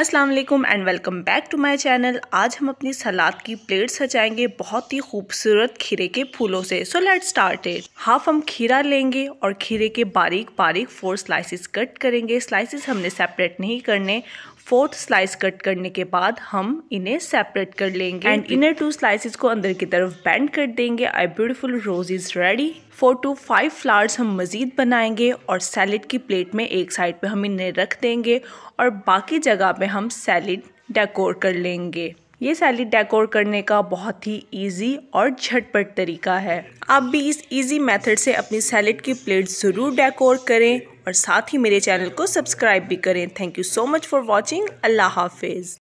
अस्सलाम वालेकुम and welcome back to my channel आज हम अपनी सलाद की प्लेट सजाएंगे बहुत ही खूबसूरत खीरे के फूलों से so let start it half हम खीरा लेंगे और खीरे के बारीक बारीक फोर स्लाइसेस कट करेंगे स्लाइसेस हमने सेपरेट नहीं करने फोर्थ स्लाइस कट करने के बाद हम इन्हें सेपरेट कर लेंगे एंड इनर टू स्लाइसेस को अंदर की तरफ बैंड कर देंगे I beautiful rose is ready four two five flowers हम मज़ीद बनाएंगे और सैलड की प्लेट में एक साइड पे हम इन्हें रख देंगे और बाकी जगह पे हम सैलिड डेकोर कर लेंगे ये सैलिड डेकोर करने का बहुत ही इजी और झटपट तरीका है आप भी इस इजी मेथड से अपनी सैलिड की प्लेट ज़रूर डेकोर करें और साथ ही मेरे चैनल को सब्सक्राइब भी करें thank you so much for watching अल्लाह हाफिज़